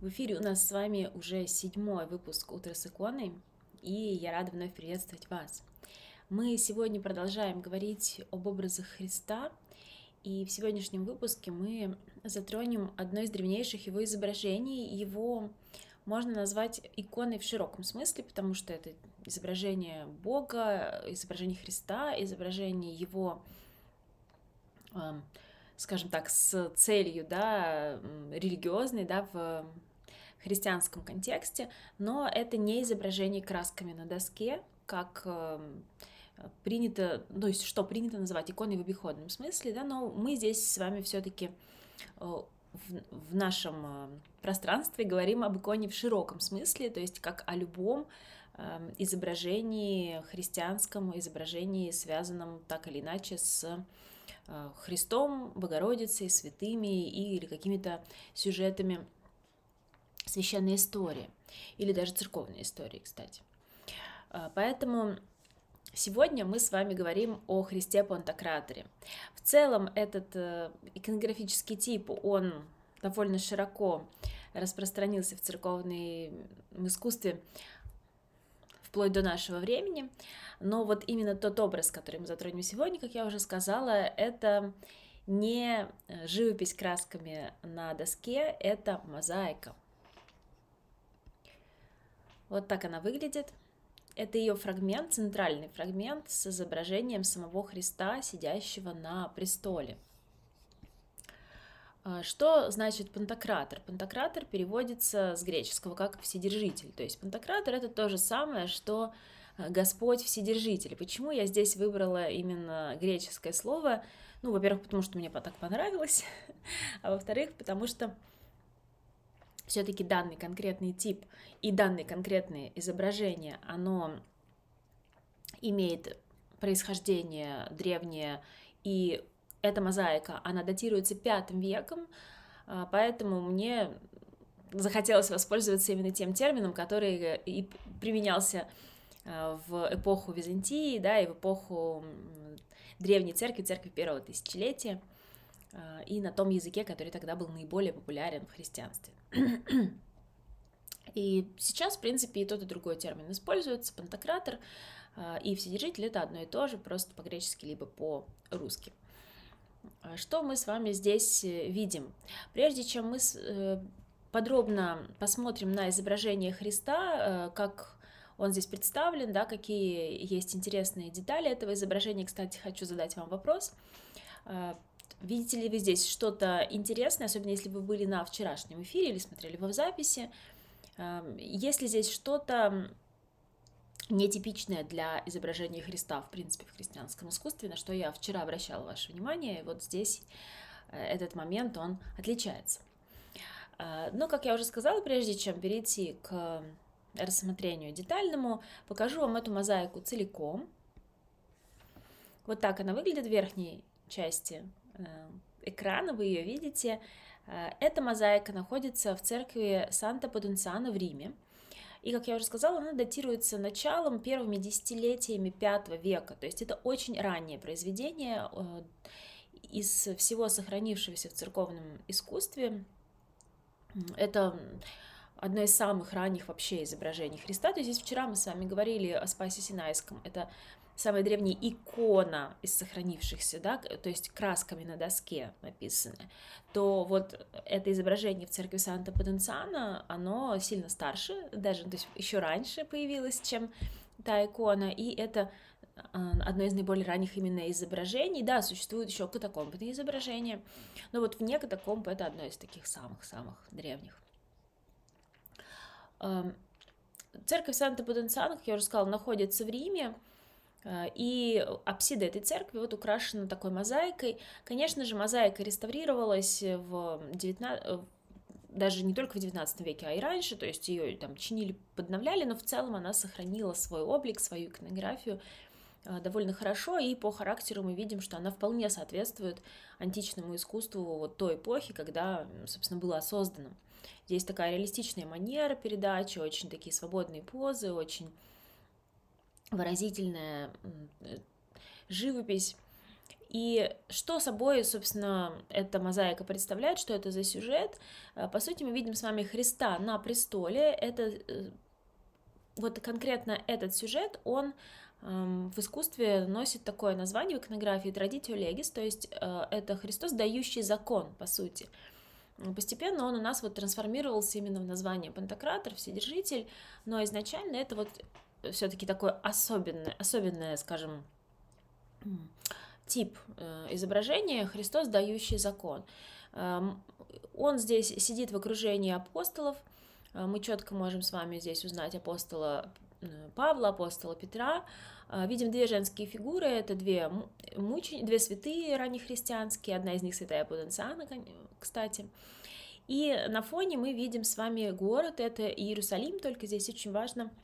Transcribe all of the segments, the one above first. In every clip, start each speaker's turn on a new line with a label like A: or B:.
A: В эфире у нас с вами уже седьмой выпуск «Утро с иконой», и я рада вновь приветствовать вас. Мы сегодня продолжаем говорить об образах Христа, и в сегодняшнем выпуске мы затронем одно из древнейших его изображений. Его можно назвать иконой в широком смысле, потому что это изображение Бога, изображение Христа, изображение его эм, скажем так, с целью, да, религиозной, да, в христианском контексте, но это не изображение красками на доске, как эм, принято, то ну, есть что принято называть иконой в обиходном смысле, да, но мы здесь с вами все-таки э, в, в нашем э, пространстве говорим об иконе в широком смысле, то есть как о любом эм, изображении христианском, изображении, связанном так или иначе с э, Христом, Богородицей, святыми или какими-то сюжетами священной истории, или даже церковной истории, кстати. А, поэтому сегодня мы с вами говорим о Христе Понтократоре. В целом этот э, иконографический тип, он довольно широко распространился в церковном искусстве вплоть до нашего времени. Но вот именно тот образ, который мы затронем сегодня, как я уже сказала, это не э, живопись красками на доске, это мозаика, вот так она выглядит. Это ее фрагмент, центральный фрагмент с изображением самого Христа, сидящего на престоле. А, что значит пантократор? Пантократор переводится с греческого как вседержитель. То есть пантократор это то же самое, что а, Господь Вседержитель. Почему я здесь выбрала именно греческое слово? Ну, во-первых, потому что мне так понравилось, а во-вторых, потому что все-таки данный конкретный тип и данное конкретное изображение, оно имеет происхождение древнее, и эта мозаика, она датируется пятым веком, а, поэтому мне захотелось воспользоваться именно тем термином, который и применялся а, в эпоху Византии, да, и в эпоху Древней Церкви, Церкви первого тысячелетия – а, и на том языке, который тогда был наиболее популярен в христианстве. И сейчас, в принципе, и тот, и другой термин используется, пантократор а, и вседержитель — это одно и то же, просто по-гречески либо по-русски. А, что мы с вами здесь э, видим? Прежде чем мы э, подробно посмотрим на изображение Христа, э, как он здесь представлен, да, какие есть интересные детали этого изображения. Кстати, хочу задать вам вопрос. Видите ли вы здесь что-то интересное, особенно если вы были на вчерашнем эфире или смотрели его в записи? Эм, есть ли здесь что-то нетипичное для изображения Христа, в принципе, в христианском искусстве, на что я вчера обращала ваше внимание, и вот здесь э, этот момент, он отличается. Э, но, как я уже сказала, прежде чем перейти к рассмотрению детальному, покажу вам эту мозаику целиком. Вот так она выглядит в верхней части Э, экрана, вы ее видите. Э, эта мозаика находится в церкви Санта Падунциана в Риме. И, как я уже сказала, она датируется началом, первыми десятилетиями V века. То есть это очень раннее произведение э, из всего сохранившегося в церковном искусстве. Это одно из самых ранних вообще изображений Христа. То есть вчера мы с вами говорили о Спасе Синайском. Это самая древняя икона из сохранившихся, да, то есть красками на доске написаны, то вот это изображение в церкви Санта Потенциана, оно сильно старше, даже, то есть еще раньше появилось, чем та икона, и это а, одно из наиболее ранних именно изображений. Да, существуют еще катакомбные изображения, но вот вне катакомб это одно из таких самых-самых древних. Эм, церковь Санта Потенциана, как я уже сказала, находится в Риме, Э, и апсида этой церкви вот украшена такой мозаикой. Конечно же, мозаика реставрировалась в 19 э, даже не только в XIX веке, а и раньше, то есть ее там чинили, подновляли, но в целом она сохранила свой облик, свою иконографию э, довольно хорошо, и по характеру мы видим, что она вполне соответствует античному искусству вот той эпохи, когда, собственно, была создана. Здесь такая реалистичная манера передачи, очень такие свободные позы, очень выразительная э, живопись. И что собой, собственно, эта мозаика представляет, что это за сюжет? Э, по сути, мы видим с вами Христа на престоле. Это э, вот конкретно этот сюжет, он эм, в искусстве носит такое название в иконографии «Традитио легис», то есть это Христос, дающий закон, по сути. Постепенно он у нас вот трансформировался именно в название Пантократор, Вседержитель, но изначально это вот все-таки такой особенный, особенный, скажем, тип э, изображения Христос, дающий закон. Эм, он здесь сидит в окружении апостолов. Э, мы четко можем с вами здесь узнать апостола э, Павла, апостола Петра. Видим две женские фигуры, это две, мучени... две святые раннехристианские, одна из них святая Пуденциана, кстати. И на фоне мы видим с вами город, это Иерусалим, только здесь очень важно –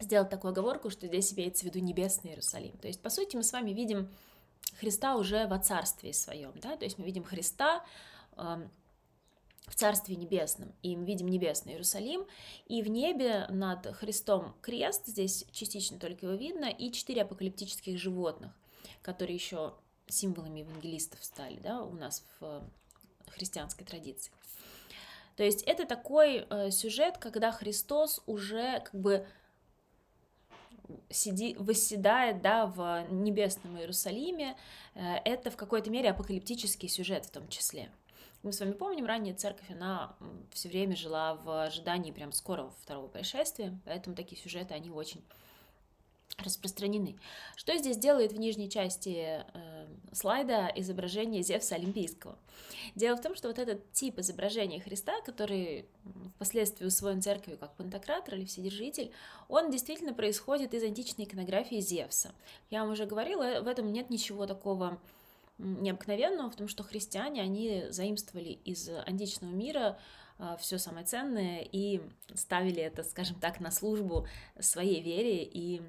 A: сделать такую оговорку, что здесь имеется в виду небесный Иерусалим. То есть, по сути, мы с вами видим Христа уже во Царстве Своем, да, то есть мы видим Христа эм, в Царстве Небесном, и мы видим Небесный Иерусалим, и в небе над Христом крест, здесь частично только его видно, и четыре апокалиптических животных, которые еще символами евангелистов стали, да, у нас в э, христианской традиции. То есть это такой э, сюжет, когда Христос уже как бы сиди, восседает да, в небесном Иерусалиме. Э, это в какой-то мере апокалиптический сюжет в том числе. Мы с вами помним, ранее церковь, она все время жила в ожидании прям скорого второго пришествия, поэтому такие сюжеты, они очень распространены. Что здесь делает в нижней части э, слайда изображение Зевса Олимпийского? Дело в том, что вот этот тип изображения Христа, который впоследствии усвоен церковью как пантократор или вседержитель, он действительно происходит из античной иконографии Зевса. Я вам уже говорила, в этом нет ничего такого необыкновенного в том, что христиане, они заимствовали из античного мира э, все самое ценное и ставили это, скажем так, на службу своей вере и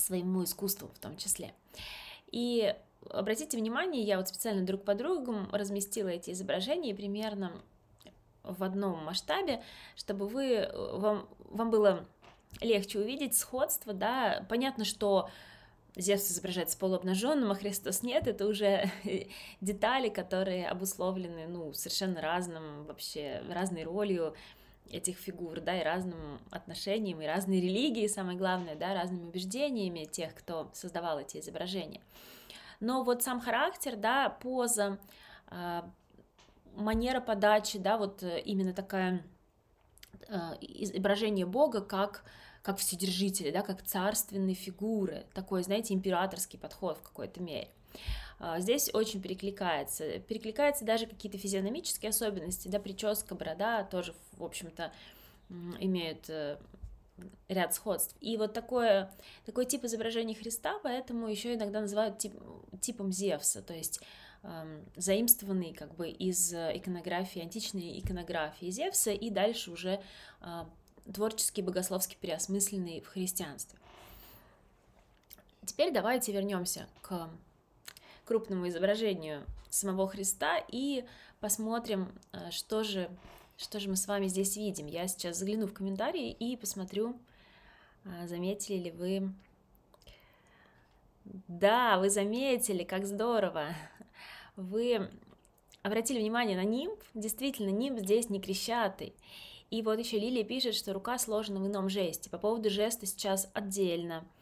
A: своему искусству в том числе. И обратите внимание, я вот специально друг по другу разместила эти изображения примерно в одном масштабе, чтобы вы, вам, вам было легче увидеть сходство, да, понятно, что Зевс изображается полуобнаженным, а Христос нет, это уже детали, которые обусловлены, ну, совершенно разным, вообще разной ролью, этих фигур, да, и разным отношениям, и разной религии, самое главное, да, разными убеждениями тех, кто создавал эти изображения. Но вот сам характер, да, поза, а, манера подачи, да, вот э, именно такая э, изображение Бога как как вседержителя, да, как царственной фигуры, такой, знаете, императорский подход в какой-то мере. А, здесь очень перекликается. Перекликаются даже какие-то физиономические особенности, да, прическа, борода тоже, в общем-то, имеют э, ряд сходств. И вот такое, такой тип изображения Христа, поэтому еще иногда называют тип, типом Зевса, то есть эм, заимствованный как бы из иконографии, античной иконографии Зевса и дальше уже э, творчески, богословски переосмысленный в христианстве. Теперь давайте вернемся к крупному изображению самого Христа и посмотрим, э, что же, что же мы с вами здесь видим. Я сейчас загляну в комментарии и посмотрю, э, заметили ли вы... Да, вы заметили, как здорово! Вы обратили внимание на нимб, действительно, нимб здесь не крещатый. И вот еще Лилия пишет, что рука сложена в ином жесте. По поводу жеста сейчас отдельно –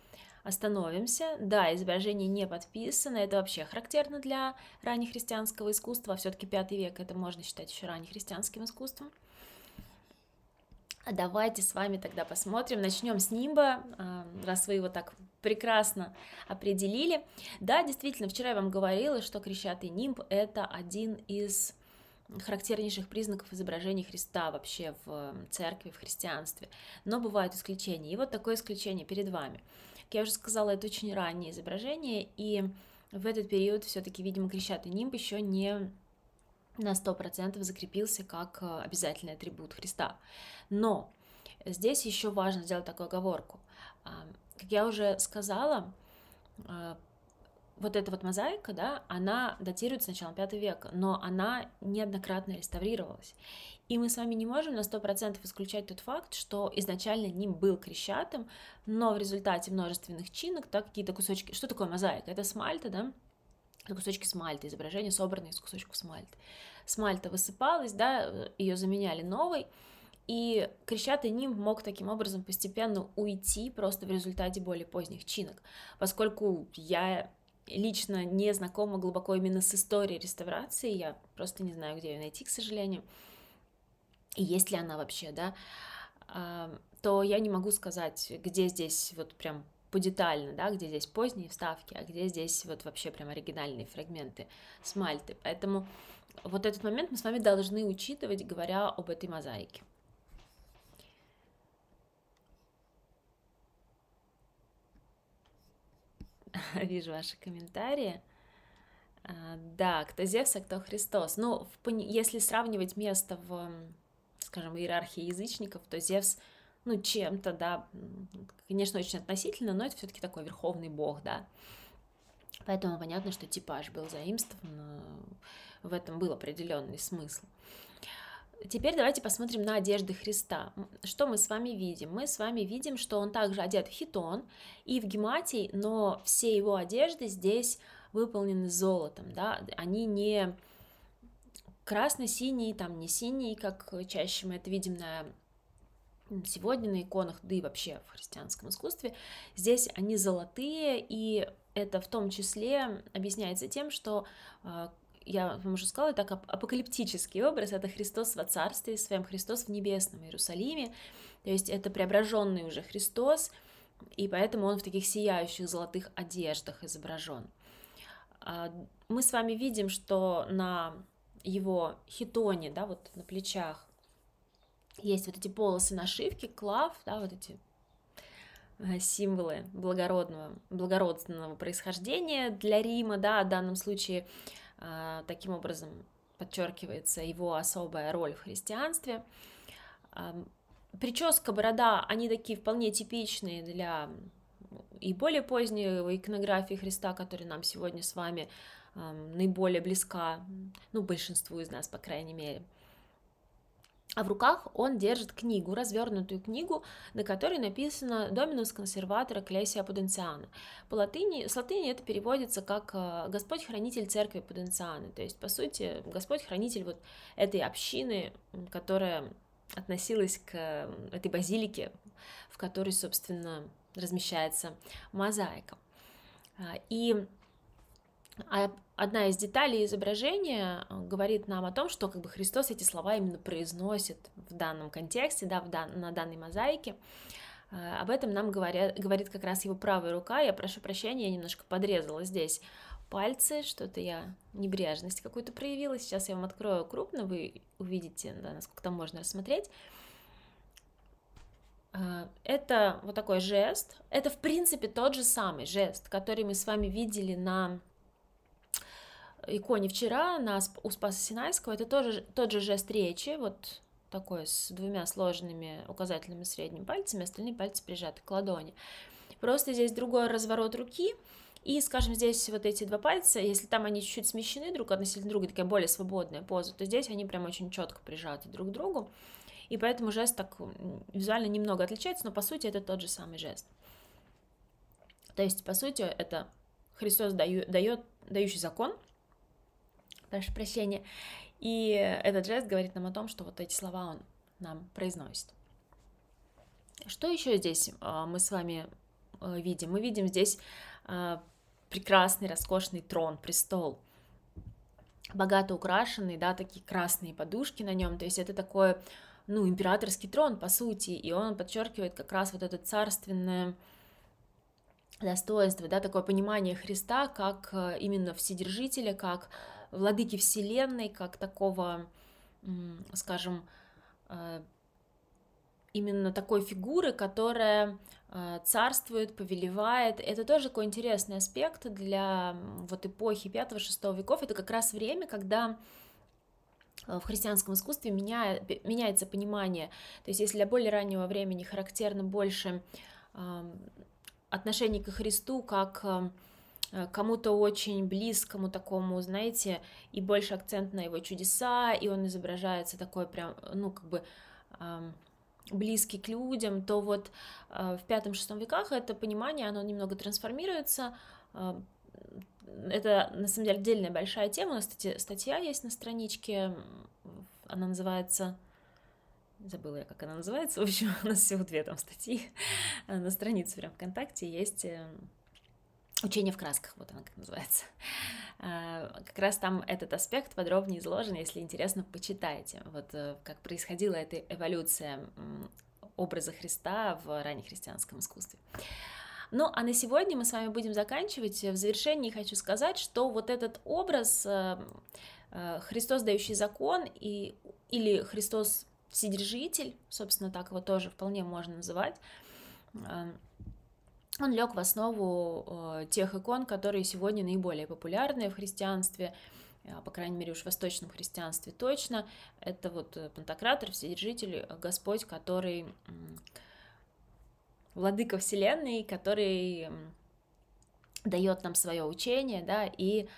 A: Остановимся. Да, изображение не подписано, это вообще характерно для раннехристианского искусства, а все-таки пятый век это можно считать еще раннехристианским искусством. А давайте с вами тогда посмотрим. Начнем с нимба, а, раз вы его так прекрасно определили. Да, действительно, вчера я вам говорила, что крещатый нимб – это один из характернейших признаков изображения Христа вообще в э, церкви, в христианстве. Но бывают исключения. И вот такое исключение перед вами. Как я уже сказала, это очень раннее изображение, и в этот период все-таки, видимо, крещатый нимб еще не на 100% закрепился как э, обязательный атрибут Христа. Но здесь еще важно сделать такую оговорку. А, как я уже сказала, э, вот эта вот мозаика, да, она датируется с начала V века, но она неоднократно реставрировалась. И мы с вами не можем на 100% исключать тот факт, что изначально Ним был крещатым, но в результате множественных чинок, так какие-то кусочки... Что такое мозаика? Это смальта, да? Это кусочки смальта, изображение собранное из кусочков смальта. Смальта высыпалась, да, ее заменяли новой, и крещатый ним мог таким образом постепенно уйти просто в результате более поздних чинок, поскольку я лично не знакома глубоко именно с историей реставрации, я просто не знаю, где ее найти, к сожалению, и есть ли она вообще, да, то я не могу сказать, где здесь вот прям подетально, да, где здесь поздние вставки, а где здесь вот вообще прям оригинальные фрагменты смальты. Поэтому вот этот момент мы с вами должны учитывать, говоря об этой мозаике. Вижу ваши комментарии. А, да, кто Зевс, а кто Христос. Ну, пони... если сравнивать место в скажем, иерархии язычников, то Зевс, ну, чем-то, да, конечно, очень относительно, но это все-таки такой верховный бог, да. Поэтому понятно, что типаж был заимствован, э, в этом был определенный смысл. Теперь давайте посмотрим на одежды Христа. Что мы с вами видим? Мы с вами видим, что он также одет в хитон и в гематий, но все его одежды здесь выполнены золотом, да, они не красно-синий, там не синий, как чаще мы это видим на сегодня на иконах, да и вообще в христианском искусстве, здесь они золотые, и это в том числе объясняется тем, что а, я вам уже сказала, так апокалиптический образ — это Христос во Царстве своем, Христос в Небесном Иерусалиме, то есть это преображенный уже Христос, и поэтому он в таких сияющих золотых одеждах изображен. А, мы с вами видим, что на его хитоне, да, вот на плечах, есть вот эти полосы нашивки, клав, да, вот эти э, символы благородного, благородственного происхождения для Рима, да, в данном случае а, таким образом подчеркивается его особая роль в христианстве. А, прическа, борода, они такие вполне типичные для и более поздней иконографии Христа, которые нам сегодня с вами наиболее близка, ну, большинству из нас, по крайней мере. А в руках он держит книгу, развернутую книгу, на которой написано «Доминус консерватора Клесия Пуденциана». По латыни, с латыни это переводится как э, «Господь хранитель церкви Пуденцианы», то есть, по сути, Господь хранитель вот этой общины, которая относилась к этой базилике, в которой, собственно, размещается мозаика. А, и а одна из деталей изображения э, говорит нам о том, что как бы Христос эти слова именно произносит в данном контексте, да, в дан, на данной мозаике. Э, об этом нам говорят, говорит как раз его правая рука. Я прошу прощения, я немножко подрезала здесь пальцы, что-то я небрежность какую-то проявила. Сейчас я вам открою крупно, вы увидите, да, насколько там можно рассмотреть. Э, это вот такой жест. Это, в принципе, тот же самый жест, который мы с вами видели на иконе вчера на, у Спаса Синайского, это тоже тот же жест речи, вот такой с двумя сложенными указательными средними пальцами, остальные пальцы прижаты к ладони. Просто здесь другой разворот руки, и, скажем, здесь вот эти два пальца, если там они чуть-чуть смещены друг относительно друга, такая более свободная поза, то здесь они прям очень четко прижаты друг к другу, и поэтому жест так визуально немного отличается, но по сути это тот же самый жест. То есть, по сути, это Христос даю, дает, дающий закон – прошу прощения. И этот жест говорит нам о том, что вот эти слова он нам произносит. Что еще здесь э, мы с вами э, видим? Мы видим здесь э, прекрасный, роскошный трон, престол, богато украшенный, да, такие красные подушки на нем, то есть это такой, ну, императорский трон, по сути, и он подчеркивает как раз вот это царственное достоинство, да, такое понимание Христа как именно вседержителя, как владыки Вселенной, как такого, скажем, э, именно такой фигуры, которая э, царствует, повелевает. Это тоже такой интересный аспект для вот эпохи 5-6 веков. Это как раз время, когда э, в христианском искусстве меня, меняется понимание. То есть если для более раннего времени характерно больше отношение к Христу как Э, кому-то очень близкому такому, знаете, и больше акцент на его чудеса, и он изображается такой прям, ну, как бы близкий к людям, то вот э, в пятом-шестом веках это понимание, оно немного трансформируется, э, это на самом деле отдельная большая тема. У нас, кстати, статья есть на страничке. Она называется... Забыла я, как она называется. В общем, у нас всего две там статьи на странице прям ВКонтакте есть эм, Учение в красках, вот оно как называется. А, как раз там этот аспект подробнее изложен, если интересно, почитайте. Вот э, как происходила эта эволюция образа Христа в раннехристианском искусстве. Ну, а на сегодня мы с вами будем заканчивать. В завершении хочу сказать, что вот этот образ э, э, Христос, дающий закон, и, или Христос Вседержитель, собственно, так его тоже вполне можно называть, он лег в основу э, тех икон, которые сегодня наиболее популярны в христианстве, э, по крайней мере уж в восточном христианстве точно. Это вот э, Пантократор, Вседержитель, Господь, который владыка Вселенной, который дает нам свое учение, да, и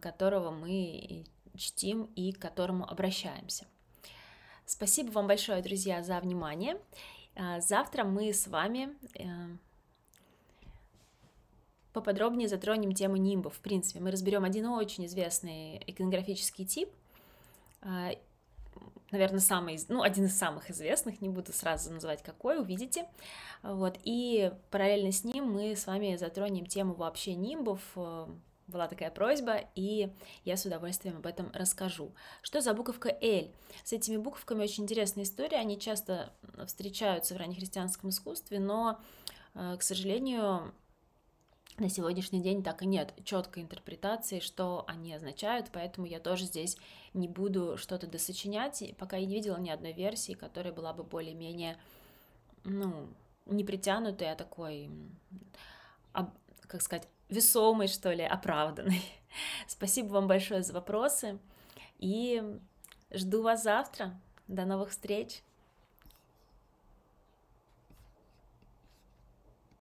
A: которого мы чтим и к которому обращаемся. Спасибо вам большое, друзья, за внимание. Завтра мы с вами поподробнее затронем тему нимбов. В принципе, мы разберем один очень известный иконографический тип, а, наверное, самый, ну, один из самых известных, не буду сразу называть какой, увидите. Вот, и параллельно с ним мы с вами затронем тему вообще нимбов, э, была такая просьба, и я с удовольствием об этом расскажу. Что за буковка «Л»? С этими буковками очень интересная история, они часто встречаются в раннехристианском искусстве, но, э, к сожалению, на сегодняшний день так и нет четкой интерпретации, что они означают, поэтому я тоже здесь не буду что-то досочинять, пока я не видела ни одной версии, которая была бы более-менее, ну, не притянутой, а такой, как сказать, весомой, что ли, оправданной. Спасибо вам большое за вопросы и жду вас завтра. До новых встреч!